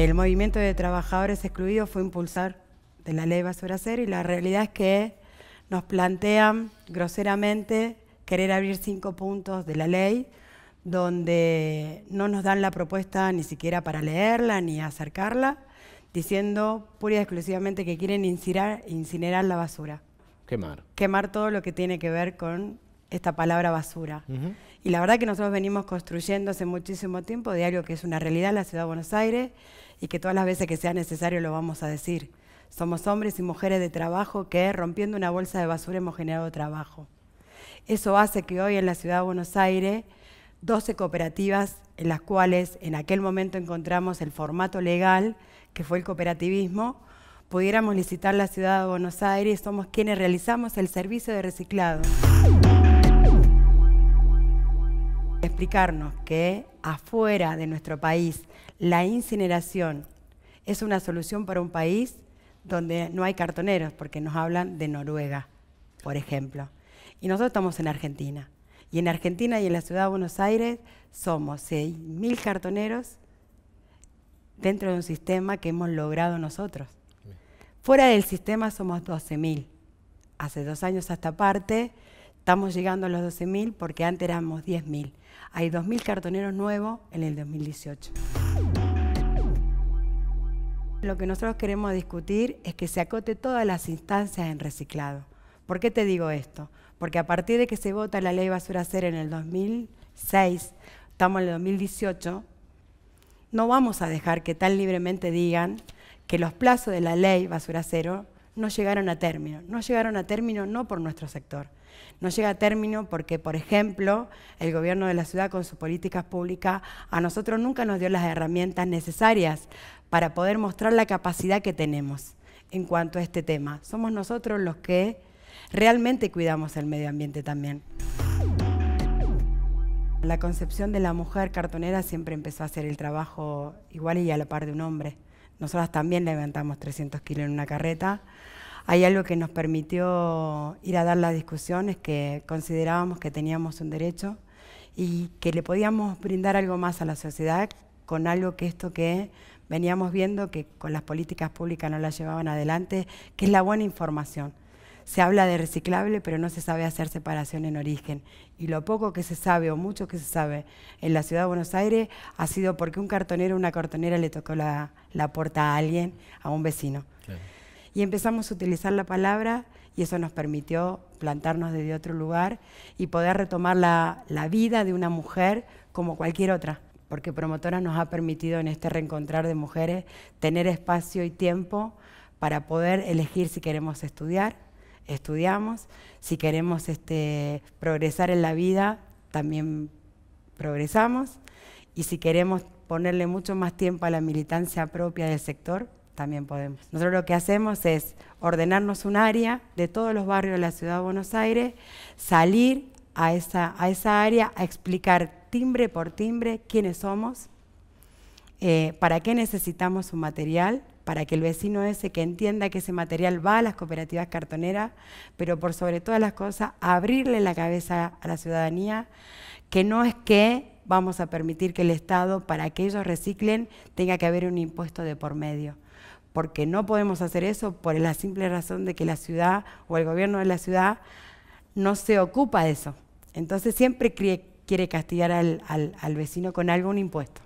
El movimiento de trabajadores excluidos fue impulsar de la ley basura cero y la realidad es que nos plantean groseramente querer abrir cinco puntos de la ley donde no nos dan la propuesta ni siquiera para leerla ni acercarla, diciendo pura y exclusivamente que quieren incinerar la basura. Quemar. Quemar todo lo que tiene que ver con esta palabra basura. Y la verdad que nosotros venimos construyendo hace muchísimo tiempo diario que es una realidad la ciudad de Buenos Aires y que todas las veces que sea necesario lo vamos a decir. Somos hombres y mujeres de trabajo que rompiendo una bolsa de basura hemos generado trabajo. Eso hace que hoy en la ciudad de Buenos Aires 12 cooperativas en las cuales en aquel momento encontramos el formato legal que fue el cooperativismo, pudiéramos licitar la ciudad de Buenos Aires, y somos quienes realizamos el servicio de reciclado explicarnos que afuera de nuestro país la incineración es una solución para un país donde no hay cartoneros, porque nos hablan de Noruega, por ejemplo. Y nosotros estamos en Argentina. Y en Argentina y en la ciudad de Buenos Aires somos 6.000 cartoneros dentro de un sistema que hemos logrado nosotros. Fuera del sistema somos 12.000. Hace dos años hasta parte Estamos llegando a los 12.000 porque antes éramos 10.000. Hay 2.000 cartoneros nuevos en el 2018. Lo que nosotros queremos discutir es que se acote todas las instancias en reciclado. ¿Por qué te digo esto? Porque a partir de que se vota la ley basura cero en el 2006, estamos en el 2018, no vamos a dejar que tan libremente digan que los plazos de la ley basura cero no llegaron a término. No llegaron a término no por nuestro sector. No llega a término porque, por ejemplo, el gobierno de la ciudad con sus políticas públicas a nosotros nunca nos dio las herramientas necesarias para poder mostrar la capacidad que tenemos en cuanto a este tema. Somos nosotros los que realmente cuidamos el medio ambiente también. La concepción de la mujer cartonera siempre empezó a hacer el trabajo igual y a la par de un hombre. Nosotras también levantamos 300 kilos en una carreta. Hay algo que nos permitió ir a dar las discusiones, que considerábamos que teníamos un derecho y que le podíamos brindar algo más a la sociedad con algo que esto que veníamos viendo, que con las políticas públicas no la llevaban adelante, que es la buena información. Se habla de reciclable, pero no se sabe hacer separación en origen. Y lo poco que se sabe, o mucho que se sabe, en la ciudad de Buenos Aires ha sido porque un cartonero o una cartonera le tocó la, puerta a alguien, a un vecino. Y empezamos a utilizar la palabra y eso nos permitió plantarnos desde otro lugar y poder retomar la, la vida de una mujer como cualquier otra porque Promotora nos ha permitido en este reencontrar de mujeres tener espacio y tiempo para poder elegir si queremos estudiar, estudiamos, si queremos este, progresar en la vida, también progresamos, y si queremos ponerle mucho más tiempo a la militancia propia del sector, también podemos. Nosotros lo que hacemos es ordenarnos un área de todos los barrios de la ciudad de Buenos Aires, salir a esa, a esa área a explicar timbre por timbre quiénes somos, eh, para qué necesitamos un material, para que el vecino ese que entienda que ese material va a las cooperativas cartoneras, pero por sobre todas las cosas, abrirle la cabeza a la ciudadanía, que no es que vamos a permitir que el Estado, para que ellos reciclen, tenga que haber un impuesto de por medio porque no podemos hacer eso por la simple razón de que la ciudad o el gobierno de la ciudad no se ocupa de eso. Entonces siempre quiere castigar al, al, al vecino con algún impuesto.